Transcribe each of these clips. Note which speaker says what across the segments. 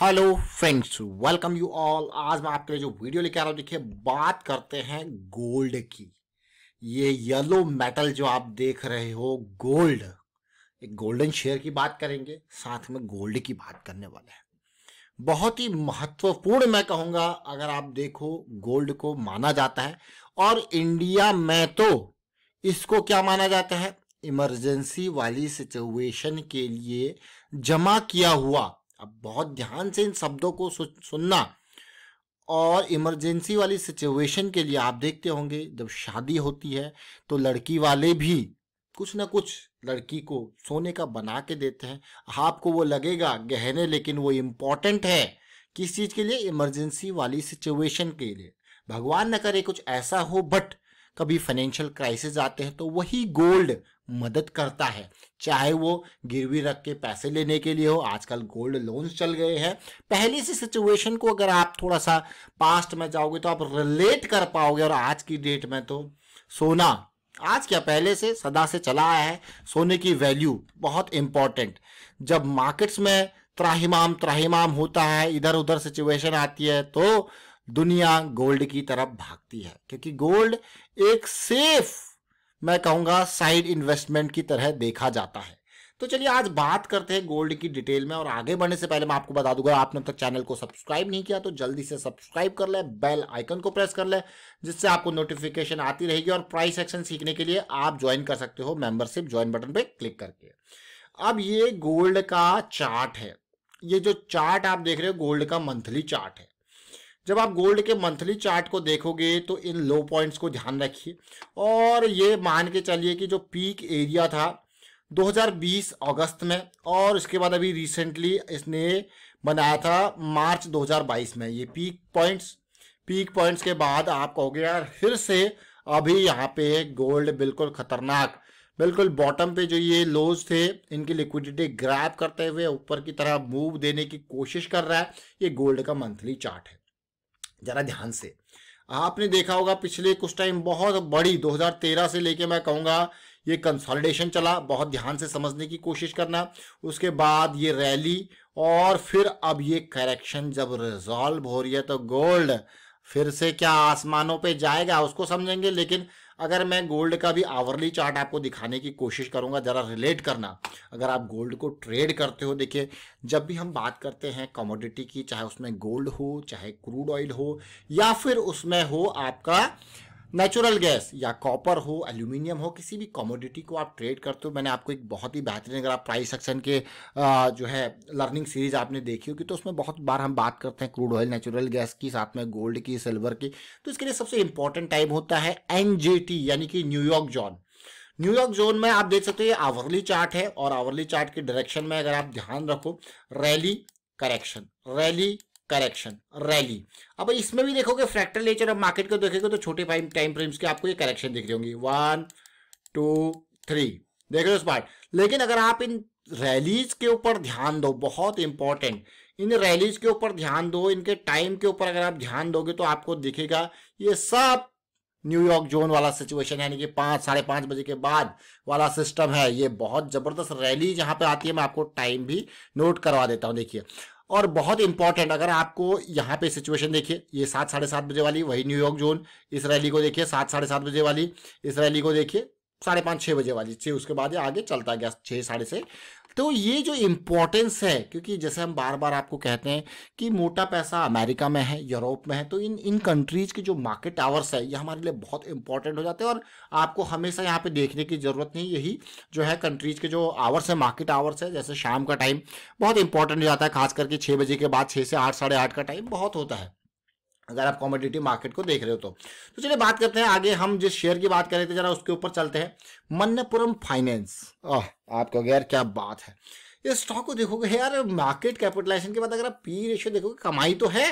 Speaker 1: hello friends welcome you all आज मैं आपके लिए जो वीडियो लेके आ रहा हूँ देखिए बात करते हैं गोल्ड की ये येलो मेटल जो आप देख रहे हो गोल्ड एक गोल्डन शेयर की बात करेंगे साथ में गोल्ड की बात करने वाले हैं बहुत ही महत्वपूर्ण मैं कहूँगा अगर आप देखो गोल्ड को माना जाता है और इंडिया में तो इसको क्या माना जाता है इमरजेंसी वाली सिचुएशन के लिए जमा किया हुआ अब बहुत ध्यान से इन शब्दों को सुनना और इमरजेंसी वाली सिचुएशन के लिए आप देखते होंगे जब शादी होती है तो लड़की वाले भी कुछ ना कुछ लड़की को सोने का बना के देते हैं आपको वो लगेगा गहने लेकिन वो इम्पोर्टेंट है किस चीज़ के लिए इमरजेंसी वाली सिचुएशन के लिए भगवान न करे कुछ ऐसा हो बट कभी फाइनेंशियल क्राइसिस आते हैं तो वही गोल्ड मदद करता है चाहे वो गिरवी रख के पैसे लेने के लिए हो आजकल गोल्ड लोन्स चल गए हैं पहले से सिचुएशन को अगर आप थोड़ा सा पास्ट में जाओगे तो आप रिलेट कर पाओगे और आज की डेट में तो सोना आज क्या पहले से सदा से चला आया है सोने की वैल्यू बहुत इंपॉर्टेंट जब मार्केट्स में त्राहिमाम त्राहिमाम होता है इधर उधर सिचुएशन आती है तो दुनिया गोल्ड की तरफ भागती है क्योंकि गोल्ड एक सेफ मैं कहूंगा साइड इन्वेस्टमेंट की तरह देखा जाता है तो चलिए आज बात करते हैं गोल्ड की डिटेल में और आगे बढ़ने से पहले मैं आपको बता दूंगा आपने अब तक चैनल को सब्सक्राइब नहीं किया तो जल्दी से सब्सक्राइब कर ले बेल आइकन को प्रेस कर ले जिससे आपको नोटिफिकेशन आती रहेगी और प्राइस एक्शन सीखने के लिए आप ज्वाइन कर सकते हो मेंबरशिप ज्वाइन बटन पर क्लिक करके अब ये गोल्ड का चार्ट है ये जो चार्ट आप देख रहे हो गोल्ड का मंथली चार्ट है जब आप गोल्ड के मंथली चार्ट को देखोगे तो इन लो पॉइंट्स को ध्यान रखिए और ये मान के चलिए कि जो पीक एरिया था 2020 अगस्त में और उसके बाद अभी रिसेंटली इसने बनाया था मार्च 2022 में ये पीक पॉइंट्स पीक पॉइंट्स के बाद आप कहोगे यार फिर से अभी यहाँ पे गोल्ड बिल्कुल खतरनाक बिल्कुल बॉटम पे जो ये लोज थे इनकी लिक्विडिटी ग्रैप करते हुए ऊपर की तरह मूव देने की कोशिश कर रहा है ये गोल्ड का मंथली चार्ट है ज़रा ध्यान से आपने देखा होगा पिछले कुछ टाइम बहुत बड़ी 2013 से लेके मैं कहूंगा ये कंसोलिडेशन चला बहुत ध्यान से समझने की कोशिश करना उसके बाद ये रैली और फिर अब ये करेक्शन जब रिजॉल्व हो रही है तो गोल्ड फिर से क्या आसमानों पे जाएगा उसको समझेंगे लेकिन अगर मैं गोल्ड का भी आवरली चार्ट आपको दिखाने की कोशिश करूंगा ज़रा रिलेट करना अगर आप गोल्ड को ट्रेड करते हो देखिए जब भी हम बात करते हैं कमोडिटी की चाहे उसमें गोल्ड हो चाहे क्रूड ऑयल हो या फिर उसमें हो आपका नेचुरल गैस या कॉपर हो एल्यूमिनियम हो किसी भी कॉमोडिटी को आप ट्रेड करते हो मैंने आपको एक बहुत ही बेहतरीन अगर आप प्राइस एक्शन के जो है लर्निंग सीरीज आपने देखी होगी तो उसमें बहुत बार हम बात करते हैं क्रूड ऑयल नेचुरल गैस की साथ में गोल्ड की सिल्वर की तो इसके लिए सबसे इंपॉर्टेंट टाइप होता है एन यानी कि न्यूयॉर्क जॉन न्यूयॉर्क जोन में आप देख सकते हो ये आवरली चार्ट है और आवरली चार्ट के डायरेक्शन में अगर आप ध्यान रखो rally correction rally correction rally अब इसमें भी देखोगे फ्रैक्टर नेचर ऑफ मार्केट को देखोगे तो छोटे टाइम फ्रेम्स के आपको ये करेक्शन दिख रही होंगी वन टू थ्री देख रहे हो स्मार्ट लेकिन अगर आप इन रैलीज के ऊपर ध्यान दो बहुत इंपॉर्टेंट इन रैलीज के ऊपर ध्यान दो इनके टाइम के ऊपर अगर आप ध्यान दोगे तो आपको दिखेगा ये सब न्यूयॉर्क जोन वाला सिचुएशन यानी कि पांच साढ़े पांच बजे के बाद वाला सिस्टम है ये बहुत ज़बरदस्त रैली जहाँ पे आती है मैं आपको टाइम भी नोट करवा देता हूँ देखिए और बहुत इंपॉर्टेंट अगर आपको यहाँ पे सिचुएशन देखिए ये सात साढ़े सात बजे वाली वही न्यूयॉर्क जोन इस रैली को देखिए सात साढ़े सात बजे वाली इस रैली को देखिए साढ़े पाँच छः बजे वाली छः उसके बाद आगे चलता गया छः साढ़े से तो ये जो इम्पोर्टेंस है क्योंकि जैसे हम बार बार आपको कहते हैं कि मोटा पैसा अमेरिका में है यूरोप में है तो इन इन कंट्रीज़ के जो मार्केट आवर्स है ये हमारे लिए बहुत इंपॉर्टेंट हो जाते हैं और आपको हमेशा यहाँ पे देखने की ज़रूरत नहीं यही जो है कंट्रीज़ के जो आवर्स है मार्केट आवर्स है जैसे शाम का टाइम बहुत इंपॉर्टेंट हो जाता है खास करके छः बजे के बाद छः से आठ साढ़े आठ का टाइम बहुत होता है अगर आप कॉमोडिटी मार्केट को देख रहे हो तो तो चलिए बात करते हैं आगे हम जिस शेयर की बात कर रहे थे जरा उसके ऊपर चलते हैं मन्नपुरम फाइनेंस ओह आपको गैर क्या बात है ये स्टॉक को देखोगे यार मार्केट कैपिटलाइजेशन के बाद अगर आप पी रेशियो देखोगे कमाई तो है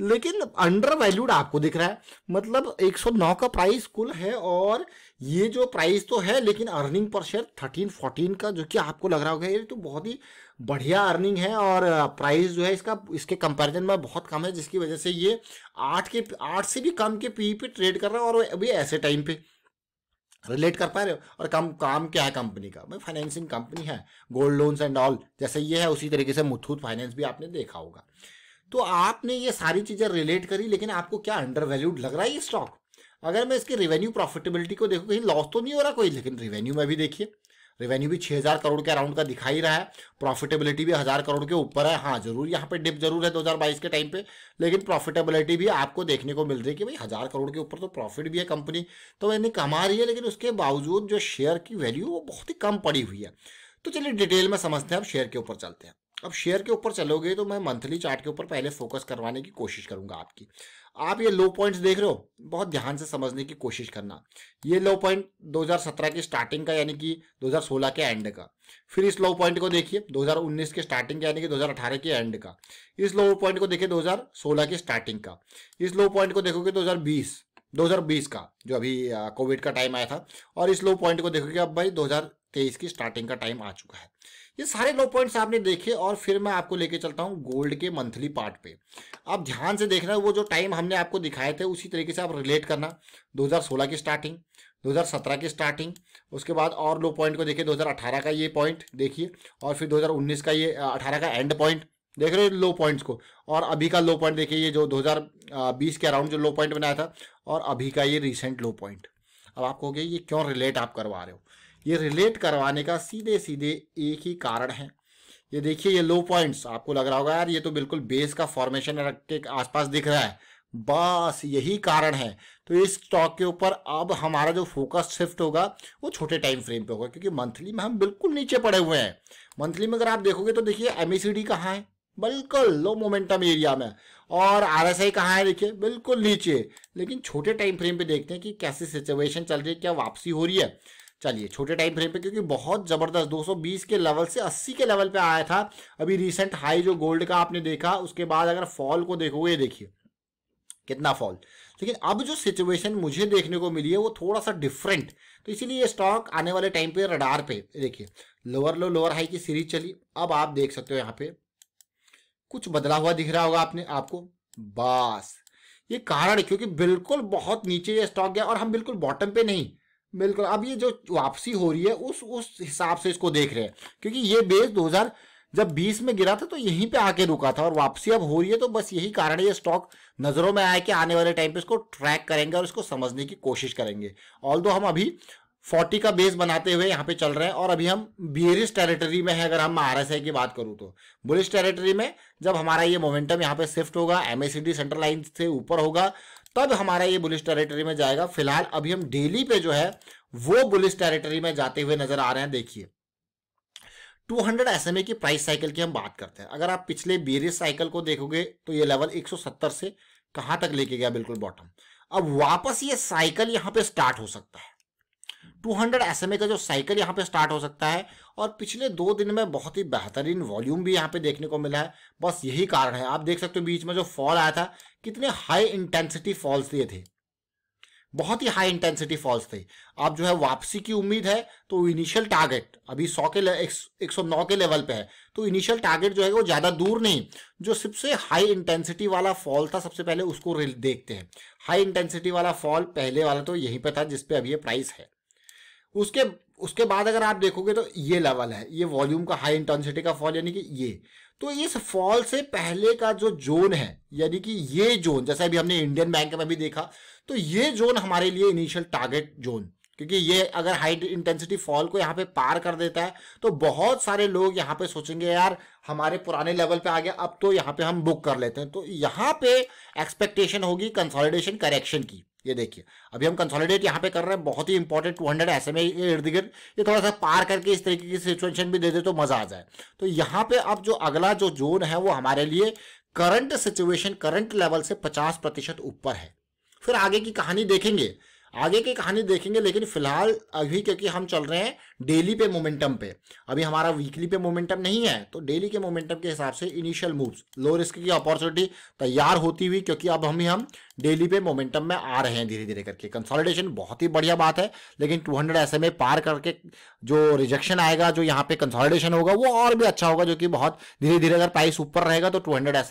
Speaker 1: लेकिन अंडर वैल्यूड आपको दिख रहा है मतलब 109 का प्राइस कुल है और ये जो प्राइस तो है लेकिन earning per share thirteen fourteen का जो कि आपको लग रहा होगा ये तो बहुत ही बढ़िया अर्निंग है और प्राइस जो है इसका इसके कंपैरिजन में बहुत कम है जिसकी वजह से ये आठ के आठ से भी कम के पी पे ट्रेड कर रहा है और अभी ऐसे टाइम पे रिलेट कर पा रहे हो और कम काम क्या है कंपनी का भाई फाइनेंसिंग कंपनी है गोल्ड लोन्स एंड ऑल जैसे ये है उसी तरीके से मुथूत फाइनेंस भी आपने देखा होगा तो आपने ये सारी चीज़ें रिलेट करी लेकिन आपको क्या अंडर वैल्यूड लग रहा है ये स्टॉक अगर मैं इसकी रेवेन्यू प्रॉफिटेबिलिटी को देखूँ कहीं लॉस तो नहीं हो रहा कोई लेकिन रेवेन्यू में भी देखिए रेवेन्यू भी 6000 करोड़ के अराउंड का दिखाई रहा है प्रॉफिटेबिलिटी भी हज़ार करोड़ के ऊपर है हाँ जरूर यहाँ पे डिप जरूर है 2022 के टाइम पे लेकिन प्रॉफिटेबिलिटी भी आपको देखने को मिल रही है कि भाई हज़ार करोड़ के ऊपर तो प्रॉफिट भी है कंपनी तो यानी कमा रही है लेकिन उसके बावजूद जो शेयर की वैल्यू वो बहुत ही कम पड़ी हुई है तो चलिए डिटेल में समझते हैं अब शेयर के ऊपर चलते हैं अब शेयर के ऊपर चलोगे तो मैं मंथली चार्ट के ऊपर पहले फोकस करवाने की कोशिश करूंगा आपकी आप ये लो पॉइंट्स देख रहे हो बहुत ध्यान से समझने की कोशिश करना ये लो पॉइंट 2017 की स्टार्टिंग का यानी कि 2016 के एंड का फिर इस लो पॉइंट को देखिए 2019 के स्टार्टिंग का यानी कि 2018 के एंड का इस लो पॉइंट को देखिए 2016 के स्टार्टिंग का इस लो पॉइंट को देखोगे 2020 2020 का जो अभी कोविड का टाइम आया था और इस लो पॉइंट को देखोगे अब भाई दो की स्टार्टिंग का टाइम आ चुका है ये सारे लो पॉइंट्स आपने देखे और फिर मैं आपको लेके चलता हूँ गोल्ड के मंथली पार्ट पे आप ध्यान से देखना वो जो टाइम हमने आपको दिखाए थे उसी तरीके से आप रिलेट करना 2016 की स्टार्टिंग 2017 की स्टार्टिंग उसके बाद और लो पॉइंट को देखिए 2018 का ये पॉइंट देखिए और फिर 2019 का ये 18 का एंड पॉइंट देख रहे हो लो पॉइंट्स को और अभी का लो पॉइंट देखिए ये जो 2020 के अराउंड जो लो पॉइंट बनाया था और अभी का ये रिसेंट लो पॉइंट अब आप कहोगे ये क्यों रिलेट आप करवा रहे हो ये रिलेट करवाने का सीधे सीधे एक ही कारण है ये देखिए ये लो पॉइंट्स आपको लग रहा होगा यार ये तो बिल्कुल बेस का फॉर्मेशन के आसपास दिख रहा है बस यही कारण है तो इस स्टॉक के ऊपर अब हमारा जो फोकस शिफ्ट होगा वो छोटे टाइम फ्रेम पे होगा क्योंकि मंथली में हम बिल्कुल नीचे पड़े हुए हैं मंथली में अगर आप देखोगे तो देखिए एम ई e कहाँ है बिल्कुल लो मोमेंटम एरिया में और आर एस आई कहाँ है देखिए बिल्कुल नीचे लेकिन छोटे टाइम फ्रेम पे देखते हैं कि कैसी सिचुएशन चल रही है क्या वापसी हो रही है चलिए छोटे टाइम फ्रेम पे क्योंकि बहुत ज़बरदस्त 220 के लेवल से 80 के लेवल पे आया था अभी रिसेंट हाई जो गोल्ड का आपने देखा उसके बाद अगर फॉल को देखोगे देखिए कितना फॉल लेकिन अब जो सिचुएशन मुझे देखने को मिली है वो थोड़ा सा डिफरेंट तो इसीलिए ये स्टॉक आने वाले टाइम पे रडार पे देखिए लोअर लो लोअर हाई की सीरीज चली अब आप देख सकते हो यहाँ पे कुछ बदला हुआ दिख रहा होगा आपने आपको बस ये कारण है क्योंकि बिल्कुल बहुत नीचे ये स्टॉक गया और हम बिल्कुल बॉटम पे नहीं बिल्कुल अब ये जो वापसी हो रही है उस उस हिसाब से इसको देख रहे हैं क्योंकि ये बेस 2000 जब 20 में गिरा था तो यहीं पे आके रुका था और वापसी अब हो रही है तो बस यही कारण है ये स्टॉक नज़रों में आया कि आने वाले टाइम पे इसको ट्रैक करेंगे और इसको समझने की कोशिश करेंगे ऑल हम अभी 40 का बेस बनाते हुए यहाँ पे चल रहे हैं और अभी हम बियरिस टेरिटरी में है अगर हम आर की बात करूँ तो बुलिस टेरिटरी में जब हमारा ये मोमेंटम यहाँ पे शिफ्ट होगा एमएसीडी सेंट्रल लाइन से ऊपर होगा तब हमारा ये बुलिस टेरिटरी में जाएगा फिलहाल अभी हम डेली पे जो है वो बुलिस टेरिटरी में जाते हुए नजर आ रहे हैं देखिए 200 एसएमए की प्राइस साइकिल की हम बात करते हैं अगर आप पिछले बीरिस साइकिल को देखोगे तो ये लेवल 170 से कहां तक लेके गया बिल्कुल बॉटम अब वापस ये साइकिल यहां पे स्टार्ट हो सकता है 200 एसएमए का जो साइकिल यहाँ पे स्टार्ट हो सकता है और पिछले दो दिन में बहुत ही बेहतरीन वॉल्यूम भी यहाँ पे देखने को मिला है बस यही कारण है आप देख सकते हो बीच में जो फॉल आया था कितने हाई इंटेंसिटी फॉल्स दिए थे बहुत ही हाई इंटेंसिटी फॉल्स थे आप जो है वापसी की उम्मीद है तो इनिशियल टारगेट अभी 100 के एक सौ नौ के लेवल पे है तो इनिशियल टारगेट जो है वो ज़्यादा दूर नहीं जो सबसे हाई इंटेंसिटी वाला फॉल था सबसे पहले उसको देखते हैं हाई इंटेंसिटी वाला फॉल पहले वाला तो यहीं पर था जिसपे अभी ये प्राइस है उसके उसके बाद अगर आप देखोगे तो ये लेवल है ये वॉल्यूम का हाई इंटेंसिटी का फॉल यानी कि ये तो इस फॉल से पहले का जो जोन है यानी कि ये जोन जैसे अभी हमने इंडियन बैंक में भी देखा तो ये जोन हमारे लिए इनिशियल टारगेट जोन क्योंकि ये अगर हाई इंटेंसिटी फॉल को यहाँ पे पार कर देता है तो बहुत सारे लोग यहाँ पे सोचेंगे यार हमारे पुराने लेवल पे आ गया अब तो यहाँ पे हम बुक कर लेते हैं तो यहाँ पे एक्सपेक्टेशन होगी कंसोलिडेशन करेक्शन की ये देखिए अभी हम कंसोलिडेट यहाँ पे कर रहे हैं बहुत ही important two hundred S M ये इर्द गिर्द ये थोड़ा सा पार करके इस तरीके की सिचुएशन भी दे दे तो मजा आ जाए तो यहाँ पे अब जो अगला जो जोन है वो हमारे लिए करंट सिचुएशन करंट लेवल से पचास प्रतिशत ऊपर है फिर आगे की कहानी देखेंगे आगे की कहानी देखेंगे लेकिन फिलहाल अभी क्योंकि हम चल रहे हैं डेली पे मोमेंटम पे अभी हमारा वीकली पे मोमेंटम नहीं है तो डेली के मोमेंटम के हिसाब से इनिशियल मूव्स लो रिस्क की अपॉर्चुनिटी तैयार होती हुई क्योंकि अब हम ही हम डेली पे मोमेंटम में आ रहे हैं धीरे धीरे करके कंसोलिडेशन बहुत ही बढ़िया बात है लेकिन 200 हंड्रेड एस पार करके जो रिजेक्शन आएगा जो यहाँ पे कंसोलिडेशन होगा वो और भी अच्छा होगा जो कि बहुत धीरे धीरे अगर प्राइस ऊपर रहेगा तो 200 हंड्रेड एस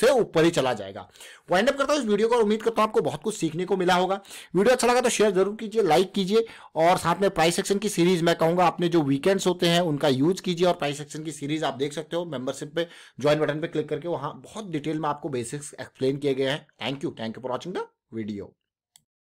Speaker 1: से ऊपर ही चला जाएगा वाइंड अप करता हूँ इस वीडियो को उम्मीद करता हूँ आपको बहुत कुछ सीखने को मिला होगा वीडियो अच्छा लगा तो शेयर जरूर कीजिए लाइक कीजिए और साथ में प्राइस सेक्शन की सीरीज मैं कहूंगा आपने जो वीकेंड्स होते हैं उनका यूज कीजिए और प्राइस एक्शन की सीरीज आप देख सकते हो मेंबरशिप पे ज्वाइन बटन पे क्लिक करके वहां बहुत डिटेल में आपको बेसिक्स एक्सप्लेन किए गए हैं thank you thank you for watching the video